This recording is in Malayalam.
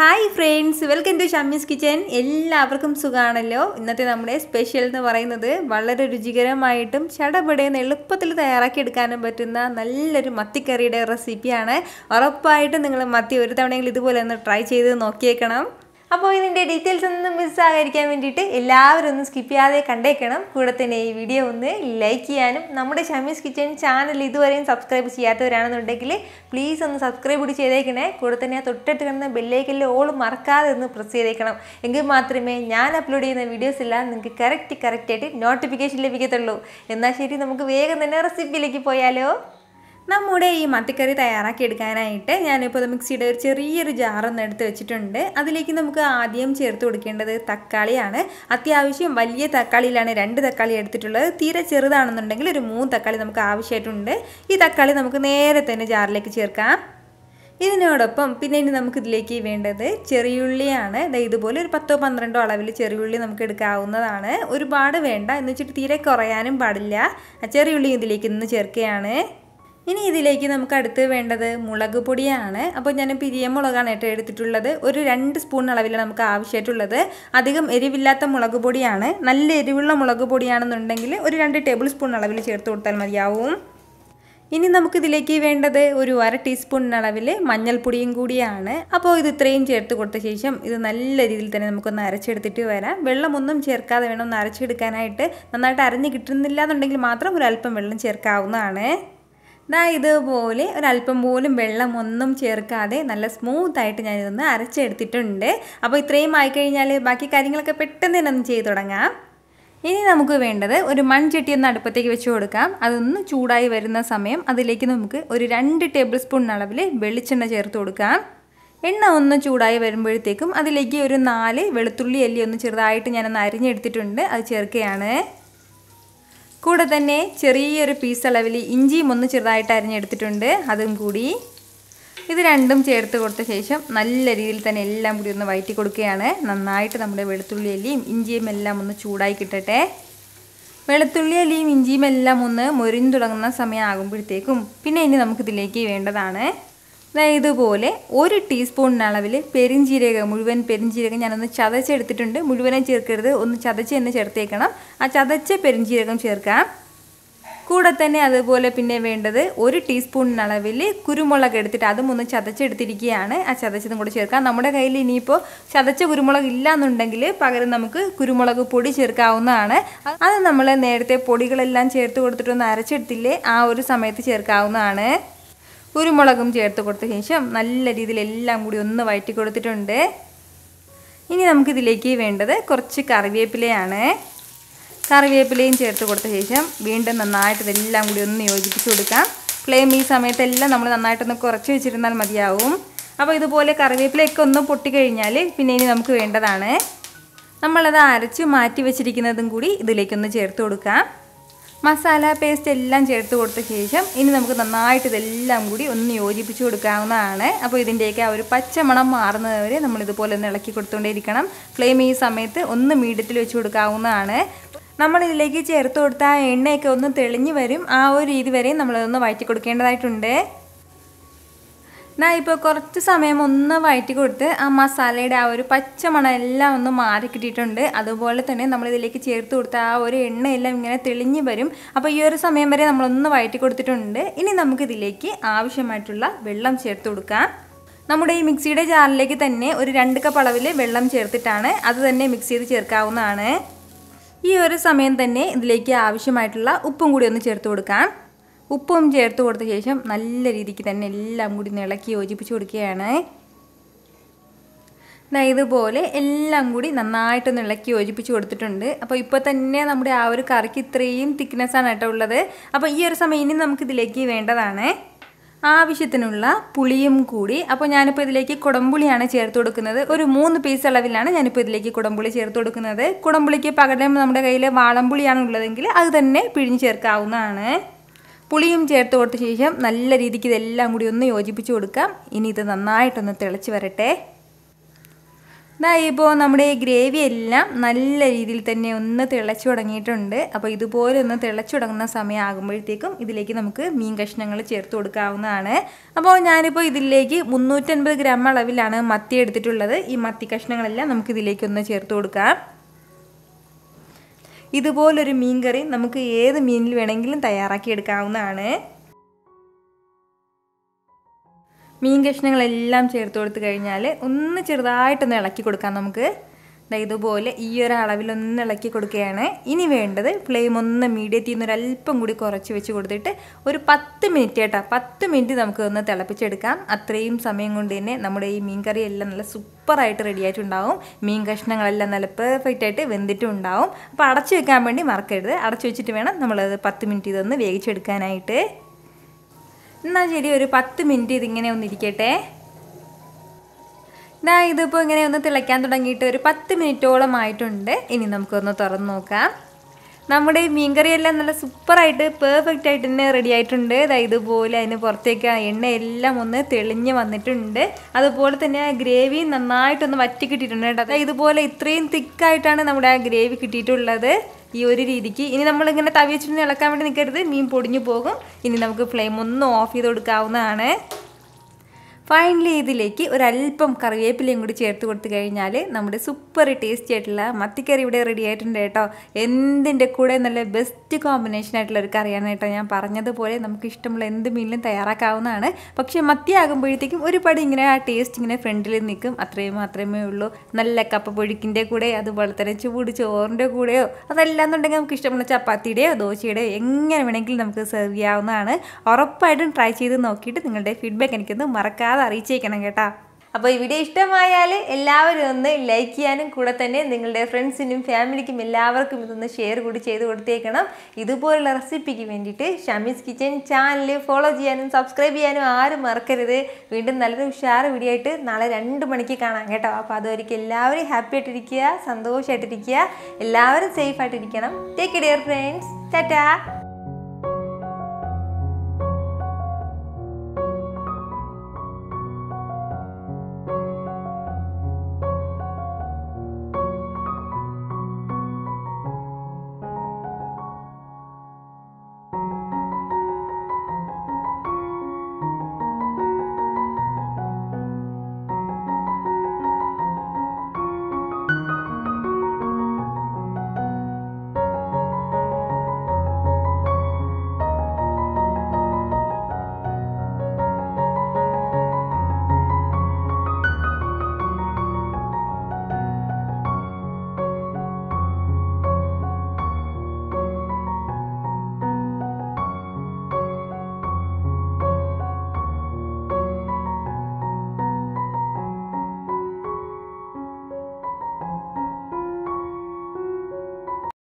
hi friends welcome to Shammi's kitchen എല്ലാവർക്കും സുഖമാണല്ലോ ഇന്നത്തെ നമ്മുടെ സ്പെഷ്യൽ എന്ന് പറയുന്നത് വളരെ രുചികരമായിട്ടും ചടപടയെന്ന് എളുപ്പത്തിൽ തയ്യാറാക്കിയെടുക്കാനും പറ്റുന്ന നല്ലൊരു മത്തിക്കറിയുടെ റെസിപ്പിയാണ് ഉറപ്പായിട്ടും നിങ്ങൾ മത്തി ഒരു തവണയെങ്കിലും ഇതുപോലെ ഒന്ന് ട്രൈ ചെയ്ത് നോക്കിയേക്കണം അപ്പോൾ ഇതിൻ്റെ ഡീറ്റെയിൽസ് ഒന്നും മിസ്സാകാതിരിക്കാൻ വേണ്ടിയിട്ട് എല്ലാവരും ഒന്ന് സ്കിപ്പ് ചെയ്യാതെ കണ്ടേക്കണം കൂടെ തന്നെ ഈ വീഡിയോ ഒന്ന് ലൈക്ക് ചെയ്യാനും നമ്മുടെ ഷമീസ് കിച്ചൺ ചാനൽ ഇതുവരെയും സബ്സ്ക്രൈബ് ചെയ്യാത്തവരാണെന്നുണ്ടെങ്കിൽ പ്ലീസ് ഒന്ന് സബ്സ്ക്രൈബ് കൂടി ചെയ്തേക്കണേ കൂടെ തന്നെ തൊട്ടടുത്ത് കിടന്ന ബെല്ലേക്കല്ല് ഓൾ മറക്കാതെ ഒന്ന് പ്രസ് ചെയ്തേക്കണം എങ്കിൽ മാത്രമേ ഞാൻ അപ്ലോഡ് ചെയ്യുന്ന വീഡിയോസ് എല്ലാം നിങ്ങൾക്ക് കറക്റ്റ് കറക്റ്റായിട്ട് നോട്ടിഫിക്കേഷൻ ലഭിക്കത്തുള്ളൂ എന്നാൽ ശരി നമുക്ക് വേഗം തന്നെ റെസിപ്പിയിലേക്ക് പോയാലോ നമ്മുടെ ഈ മത്തിക്കറി തയ്യാറാക്കി എടുക്കാനായിട്ട് ഞാനിപ്പോൾ മിക്സിയുടെ ഒരു ചെറിയൊരു ജാറൊന്ന് എടുത്ത് വെച്ചിട്ടുണ്ട് അതിലേക്ക് നമുക്ക് ആദ്യം ചേർത്ത് കൊടുക്കേണ്ടത് തക്കാളിയാണ് അത്യാവശ്യം വലിയ തക്കാളിയിലാണ് രണ്ട് തക്കാളി എടുത്തിട്ടുള്ളത് തീരെ ചെറുതാണെന്നുണ്ടെങ്കിൽ ഒരു മൂന്ന് തക്കാളി നമുക്ക് ആവശ്യമായിട്ടുണ്ട് ഈ തക്കാളി നമുക്ക് നേരെ തന്നെ ജാറിലേക്ക് ചേർക്കാം ഇതിനോടൊപ്പം പിന്നെ ഇനി നമുക്ക് ഇതിലേക്ക് വേണ്ടത് ചെറിയുള്ളിയാണ് ഇതുപോലെ ഒരു പത്തോ പന്ത്രണ്ടോ അളവിൽ ചെറിയുള്ളി നമുക്ക് എടുക്കാവുന്നതാണ് ഒരുപാട് വേണ്ട എന്ന് വെച്ചിട്ട് തീരെ കുറയാനും പാടില്ല ചെറിയുള്ളി ഇതിലേക്ക് നിന്ന് ചേർക്കുകയാണ് ഇനി ഇതിലേക്ക് നമുക്ക് അടുത്ത് വേണ്ടത് മുളക് പൊടിയാണ് അപ്പോൾ ഞാൻ പിരിയ മുളകാണ് കേട്ടോ എടുത്തിട്ടുള്ളത് ഒരു രണ്ട് സ്പൂൺ അളവിൽ നമുക്ക് ആവശ്യമായിട്ടുള്ളത് അധികം എരിവില്ലാത്ത മുളക് പൊടിയാണ് നല്ല എരിവുള്ള മുളക് പൊടിയാണെന്നുണ്ടെങ്കിൽ ഒരു രണ്ട് ടേബിൾ സ്പൂൺ അളവിൽ ചേർത്ത് കൊടുത്താൽ മതിയാവും ഇനി നമുക്കിതിലേക്ക് വേണ്ടത് ഒരു അര ടീസ്പൂൺ അളവിൽ മഞ്ഞൾപ്പൊടിയും കൂടിയാണ് അപ്പോൾ ഇത് ഇത്രയും ചേർത്ത് കൊടുത്ത ശേഷം ഇത് നല്ല രീതിയിൽ തന്നെ നമുക്കൊന്ന് അരച്ചെടുത്തിട്ട് വരാം വെള്ളമൊന്നും ചേർക്കാതെ വേണം ഒന്ന് അരച്ചെടുക്കാനായിട്ട് നന്നായിട്ട് അരഞ്ഞ് കിട്ടുന്നില്ല എന്നുണ്ടെങ്കിൽ മാത്രം അല്പം വെള്ളം ചേർക്കാവുന്നതാണ് ദാ ഇതുപോലെ ഒരല്പം പോലും വെള്ളം ഒന്നും ചേർക്കാതെ നല്ല സ്മൂത്തായിട്ട് ഞാനിതൊന്ന് അരച്ചെടുത്തിട്ടുണ്ട് അപ്പോൾ ഇത്രയും ആയിക്കഴിഞ്ഞാൽ ബാക്കി കാര്യങ്ങളൊക്കെ പെട്ടെന്ന് തന്നെ ഒന്ന് ചെയ്ത് തുടങ്ങാം ഇനി നമുക്ക് വേണ്ടത് ഒരു മൺചട്ടി ഒന്ന് അടുപ്പത്തേക്ക് വെച്ച് കൊടുക്കാം അതൊന്ന് ചൂടായി വരുന്ന സമയം അതിലേക്ക് നമുക്ക് ഒരു രണ്ട് ടേബിൾ സ്പൂൺ അളവിൽ വെളിച്ചെണ്ണ ചേർത്ത് കൊടുക്കാം എണ്ണ ഒന്ന് ചൂടായി വരുമ്പോഴത്തേക്കും അതിലേക്ക് ഒരു നാല് വെളുത്തുള്ളി അല്ലി ഒന്ന് ചെറുതായിട്ട് ഞാനൊന്ന് അരിഞ്ഞെടുത്തിട്ടുണ്ട് അത് ചേർക്കുകയാണ് കൂടെ തന്നെ ചെറിയൊരു പീസ് അളവിൽ ഇഞ്ചിയും ഒന്ന് ചെറുതായിട്ട് അരിഞ്ഞെടുത്തിട്ടുണ്ട് അതും കൂടി ഇത് രണ്ടും ചേർത്ത് കൊടുത്ത ശേഷം നല്ല രീതിയിൽ തന്നെ എല്ലാം കൂടി ഒന്ന് വയറ്റി കൊടുക്കുകയാണ് നന്നായിട്ട് നമ്മുടെ വെളുത്തുള്ളി അല്ലിയും ഇഞ്ചിയും എല്ലാം ഒന്ന് ചൂടായി കിട്ടട്ടെ വെളുത്തുള്ളി അല്ലിയും ഇഞ്ചിയും എല്ലാം ഒന്ന് മൊരിഞ്ഞു തുടങ്ങുന്ന സമയം പിന്നെ ഇനി നമുക്കിതിലേക്ക് വേണ്ടതാണ് ഇതുപോലെ ഒരു ടീസ്പൂണിനളവിൽ അളവിൽ മുഴുവൻ പെരിഞ്ചീരകം ഞാനൊന്ന് ചതച്ചെടുത്തിട്ടുണ്ട് മുഴുവനും ചേർക്കരുത് ഒന്ന് ചതച്ച് തന്നെ ചേർത്തേക്കണം ആ ചതച്ച പെരിഞ്ചീരകം ചേർക്കാം കൂടെ തന്നെ അതുപോലെ പിന്നെ വേണ്ടത് ഒരു ടീസ്പൂണിനളവിൽ അളവിൽ കുരുമുളക് എടുത്തിട്ട് അതും ഒന്ന് ചതച്ചെടുത്തിരിക്കുകയാണ് ആ ചതച്ചതും കൂടെ ചേർക്കാം നമ്മുടെ കയ്യിൽ ഇനിയിപ്പോൾ ചതച്ച കുരുമുളക് ഇല്ല എന്നുണ്ടെങ്കിൽ പകരം നമുക്ക് കുരുമുളക് പൊടി ചേർക്കാവുന്നതാണ് അത് നമ്മൾ നേരത്തെ പൊടികളെല്ലാം ചേർത്ത് കൊടുത്തിട്ടൊന്ന് അരച്ചെടുത്തില്ലേ ആ ഒരു സമയത്ത് ചേർക്കാവുന്നതാണ് കുരുമുളകും ചേർത്ത് കൊടുത്ത ശേഷം നല്ല രീതിയിൽ എല്ലാം കൂടി ഒന്ന് വഴറ്റി കൊടുത്തിട്ടുണ്ട് ഇനി നമുക്കിതിലേക്ക് വേണ്ടത് കുറച്ച് കറിവേപ്പിലയാണ് കറിവേപ്പിലയും ചേർത്ത് കൊടുത്ത ശേഷം വീണ്ടും നന്നായിട്ട് ഇതെല്ലാം കൂടി ഒന്ന് യോജിപ്പിച്ച് കൊടുക്കാം ഫ്ലെയിം ഈ സമയത്തെല്ലാം നമ്മൾ നന്നായിട്ടൊന്ന് കുറച്ച് വെച്ചിരുന്നാൽ മതിയാവും അപ്പോൾ ഇതുപോലെ കറിവേപ്പിലയൊക്കെ ഒന്ന് പൊട്ടിക്കഴിഞ്ഞാൽ പിന്നെ ഇനി നമുക്ക് വേണ്ടതാണ് നമ്മളത് അരച്ച് മാറ്റി വെച്ചിരിക്കുന്നതും കൂടി ഇതിലേക്കൊന്ന് ചേർത്ത് കൊടുക്കാം മസാല പേസ്റ്റ് എല്ലാം ചേർത്ത് കൊടുത്ത ശേഷം ഇനി നമുക്ക് നന്നായിട്ട് ഇതെല്ലാം കൂടി ഒന്ന് യോജിപ്പിച്ച് കൊടുക്കാവുന്നതാണ് അപ്പോൾ ഇതിൻ്റെയൊക്കെ ആ ഒരു പച്ചമണം മാറുന്നത് വരെ നമ്മളിതുപോലെ ഒന്ന് ഇളക്കി കൊടുത്തുകൊണ്ടേയിരിക്കണം ഫ്ലെയിം ഈ സമയത്ത് ഒന്ന് മീഡിയത്തിൽ വെച്ച് കൊടുക്കാവുന്നതാണ് നമ്മൾ ഇതിലേക്ക് ചേർത്ത് കൊടുത്ത എണ്ണയൊക്കെ ഒന്ന് തെളിഞ്ഞു വരും ആ ഒരു രീതി വരെ നമ്മളതൊന്ന് വഴറ്റി കൊടുക്കേണ്ടതായിട്ടുണ്ട് ഞാൻ ഇപ്പോൾ കുറച്ച് സമയം ഒന്ന് വഴറ്റി കൊടുത്ത് ആ മസാലയുടെ ആ ഒരു പച്ചമണം എല്ലാം ഒന്ന് മാറി കിട്ടിയിട്ടുണ്ട് അതുപോലെ തന്നെ നമ്മളിതിലേക്ക് ചേർത്ത് കൊടുത്ത ആ ഒരു എണ്ണയെല്ലാം ഇങ്ങനെ തെളിഞ്ഞ് വരും അപ്പോൾ ഈ ഒരു സമയം വരെ നമ്മളൊന്ന് വഴറ്റി കൊടുത്തിട്ടുണ്ട് ഇനി നമുക്കിതിലേക്ക് ആവശ്യമായിട്ടുള്ള വെള്ളം ചേർത്ത് കൊടുക്കാം നമ്മുടെ ഈ മിക്സിയുടെ ജാറിലേക്ക് തന്നെ ഒരു രണ്ട് കപ്പ് അളവിൽ വെള്ളം ചേർത്തിട്ടാണ് അത് തന്നെ മിക്സ് ചെയ്ത് ചേർക്കാവുന്നതാണ് ഈ ഒരു സമയം തന്നെ ഇതിലേക്ക് ആവശ്യമായിട്ടുള്ള ഉപ്പും കൂടി ഒന്ന് ചേർത്ത് കൊടുക്കാം ഉപ്പും ചേർത്ത് കൊടുത്ത ശേഷം നല്ല രീതിക്ക് തന്നെ എല്ലാം കൂടി ഇളക്കി യോജിപ്പിച്ച് കൊടുക്കുകയാണ് ഇതുപോലെ എല്ലാം കൂടി നന്നായിട്ടൊന്ന് ഇളക്കി യോജിപ്പിച്ച് കൊടുത്തിട്ടുണ്ട് അപ്പോൾ ഇപ്പോൾ തന്നെ നമ്മുടെ ആ ഒരു കറിക്ക് ഇത്രയും തിക്നെസ്സാണ് കേട്ടോ ഉള്ളത് അപ്പോൾ ഈ ഒരു സമയം ഇനി ഇതിലേക്ക് വേണ്ടതാണ് ആവശ്യത്തിനുള്ള പുളിയും കൂടി അപ്പോൾ ഞാനിപ്പോൾ ഇതിലേക്ക് കുടംപുളിയാണ് ചേർത്ത് കൊടുക്കുന്നത് ഒരു മൂന്ന് പീസ് അളവിലാണ് ഞാനിപ്പോൾ ഇതിലേക്ക് കുടംപുളി ചേർത്ത് കൊടുക്കുന്നത് കുടംപുളിക്ക് പകരം നമ്മുടെ കയ്യിൽ വാളംപുളിയാണ് ഉള്ളതെങ്കിൽ അത് തന്നെ പിഴിഞ്ഞ് ചേർക്കാവുന്നതാണ് പുളിയും ചേർത്ത് കൊടുത്ത ശേഷം നല്ല രീതിക്ക് ഇതെല്ലാം കൂടി ഒന്ന് യോജിപ്പിച്ച് കൊടുക്കാം ഇനി ഇത് നന്നായിട്ടൊന്ന് തിളച്ച് വരട്ടെ ഇതാ ഇപ്പോൾ നമ്മുടെ ഗ്രേവി എല്ലാം നല്ല രീതിയിൽ തന്നെ ഒന്ന് തിളച്ചു തുടങ്ങിയിട്ടുണ്ട് അപ്പോൾ ഇതുപോലെ ഒന്ന് തിളച്ചു തുടങ്ങുന്ന സമയമാകുമ്പോഴത്തേക്കും ഇതിലേക്ക് നമുക്ക് മീൻ കഷ്ണങ്ങൾ ചേർത്ത് കൊടുക്കാവുന്നതാണ് അപ്പോൾ ഞാനിപ്പോൾ ഇതിലേക്ക് മുന്നൂറ്റൻപത് ഗ്രാം അളവിലാണ് മത്തി എടുത്തിട്ടുള്ളത് ഈ മത്തി കഷ്ണങ്ങളെല്ലാം ഇതിലേക്ക് ഒന്ന് ചേർത്ത് കൊടുക്കാം ഇതുപോലൊരു മീൻകറി നമുക്ക് ഏത് മീനിൽ വേണമെങ്കിലും തയ്യാറാക്കി എടുക്കാവുന്നതാണ് മീൻ കഷ്ണങ്ങളെല്ലാം ചേർത്ത് കൊടുത്തു കഴിഞ്ഞാൽ ഒന്ന് ചെറുതായിട്ടൊന്ന് ഇളക്കി കൊടുക്കാം നമുക്ക് ഇതാ ഇതുപോലെ ഈ ഒരു അളവിലൊന്ന് ഇളക്കി കൊടുക്കുകയാണ് ഇനി വേണ്ടത് ഫ്ലെയിം ഒന്ന് മീഡിയത്തിൽ നിന്ന് ഒരല്പം കൂടി കുറച്ച് വെച്ച് കൊടുത്തിട്ട് ഒരു പത്ത് മിനിറ്റ് കേട്ടോ പത്ത് മിനിറ്റ് നമുക്ക് ഒന്ന് തിളപ്പിച്ചെടുക്കാം അത്രയും സമയം കൊണ്ട് തന്നെ നമ്മുടെ ഈ മീൻകറി എല്ലാം നല്ല സൂപ്പറായിട്ട് റെഡി ആയിട്ടുണ്ടാവും മീൻ കഷ്ണങ്ങളെല്ലാം നല്ല പെർഫെക്റ്റ് ആയിട്ട് വെന്തിട്ടും ഉണ്ടാവും അപ്പോൾ അടച്ചു വെക്കാൻ വേണ്ടി മറക്കരുത് അടച്ചു വെച്ചിട്ട് വേണം നമ്മളത് പത്ത് മിനിറ്റ് ഇതൊന്ന് വേവിച്ചെടുക്കാനായിട്ട് എന്നാൽ ശരി ഒരു പത്ത് മിനിറ്റ് ഇതിങ്ങനെ ഒന്നിരിക്കട്ടെ ദാ ഇതിപ്പോൾ ഇങ്ങനെ ഒന്ന് തിളയ്ക്കാൻ തുടങ്ങിയിട്ട് ഒരു പത്ത് മിനിറ്റോളം ആയിട്ടുണ്ട് ഇനി നമുക്കൊന്ന് തുറന്ന് നോക്കാം നമ്മുടെ ഈ മീൻകറിയെല്ലാം നല്ല സൂപ്പറായിട്ട് പെർഫെക്റ്റ് ആയിട്ട് തന്നെ റെഡി ആയിട്ടുണ്ട് ഇതാ ഇതുപോലെ അതിന് പുറത്തേക്ക് എണ്ണയെല്ലാം ഒന്ന് തെളിഞ്ഞ് വന്നിട്ടുണ്ട് അതുപോലെ തന്നെ ആ ഗ്രേവി നന്നായിട്ടൊന്ന് വറ്റി കിട്ടിയിട്ടുണ്ട് കേട്ടോ അതായത് ഇതുപോലെ ഇത്രയും തിക്കായിട്ടാണ് നമ്മുടെ ആ ഗ്രേവി കിട്ടിയിട്ടുള്ളത് ഈ ഒരു രീതിക്ക് ഇനി നമ്മളിങ്ങനെ തവി ഇളക്കാൻ വേണ്ടി നിൽക്കരുത് മീൻ പൊടിഞ്ഞു പോകും ഇനി നമുക്ക് ഫ്ലെയിം ഒന്ന് ഓഫ് ചെയ്ത് കൊടുക്കാവുന്നതാണ് ഫൈനലി ഇതിലേക്ക് ഒരല്പം കറിവേപ്പിലയും കൂടി ചേർത്ത് കൊടുത്തു കഴിഞ്ഞാൽ നമ്മുടെ സൂപ്പർ ടേസ്റ്റി ആയിട്ടുള്ള മത്തിക്കറി ഇവിടെ റെഡി ആയിട്ടുണ്ട് കേട്ടോ എന്തിൻ്റെ കൂടെ നല്ല ബെസ്റ്റ് കോമ്പിനേഷൻ ആയിട്ടുള്ള ഒരു കറിയാണ് കേട്ടോ ഞാൻ പറഞ്ഞതുപോലെ നമുക്ക് ഇഷ്ടമുള്ള എന്ത് മീനിലും തയ്യാറാക്കാവുന്നതാണ് പക്ഷേ മത്തിയാകുമ്പോഴത്തേക്കും ഒരുപാട് ഇങ്ങനെ ആ ടേസ്റ്റ് ഇങ്ങനെ ഫ്രണ്ടിൽ നിൽക്കും അത്രയും മാത്രമേ ഉള്ളൂ നല്ല കപ്പ പൊഴിക്കിൻ്റെ കൂടെ അതുപോലെ തന്നെ ചൂട് ചോറിൻ്റെ കൂടെയോ അതല്ലാന്നുണ്ടെങ്കിൽ നമുക്ക് ഇഷ്ടമുള്ള ചപ്പാത്തിയുടെയോ ദോശയുടെയോ എങ്ങനെ വേണമെങ്കിലും നമുക്ക് സെർവ് ചെയ്യാവുന്നതാണ് ഉറപ്പായിട്ടും ട്രൈ ചെയ്ത് നോക്കിയിട്ട് നിങ്ങളുടെ ഫീഡ്ബാക്ക് എനിക്കൊന്ന് മറക്കാതെ അത് അറിയിച്ചേക്കണം കേട്ടോ അപ്പോൾ ഈ വീഡിയോ ഇഷ്ടമായാൽ എല്ലാവരും ഒന്ന് ലൈക്ക് ചെയ്യാനും കൂടെ തന്നെ നിങ്ങളുടെ ഫ്രണ്ട്സിനും ഫാമിലിക്കും എല്ലാവർക്കും ഇതൊന്ന് ഷെയർ കൂടി ചെയ്ത് കൊടുത്തേക്കണം ഇതുപോലുള്ള റെസിപ്പിക്ക് വേണ്ടിയിട്ട് ഷമീസ് കിച്ചൻ ചാനൽ ഫോളോ ചെയ്യാനും സബ്സ്ക്രൈബ് ചെയ്യാനും ആരും മറക്കരുത് വീണ്ടും നല്ലൊരു ഉഷാറ് വീഡിയോ ആയിട്ട് നാളെ രണ്ട് മണിക്ക് കാണാം കേട്ടോ അപ്പോൾ അതുവരെയ്ക്കും എല്ലാവരും ഹാപ്പി ആയിട്ടിരിക്കുക സന്തോഷമായിട്ടിരിക്കുക എല്ലാവരും സേഫ് ആയിട്ടിരിക്കണം ടേക്ക് കെയർ ഫ്രണ്ട്സ് ടാറ്റാ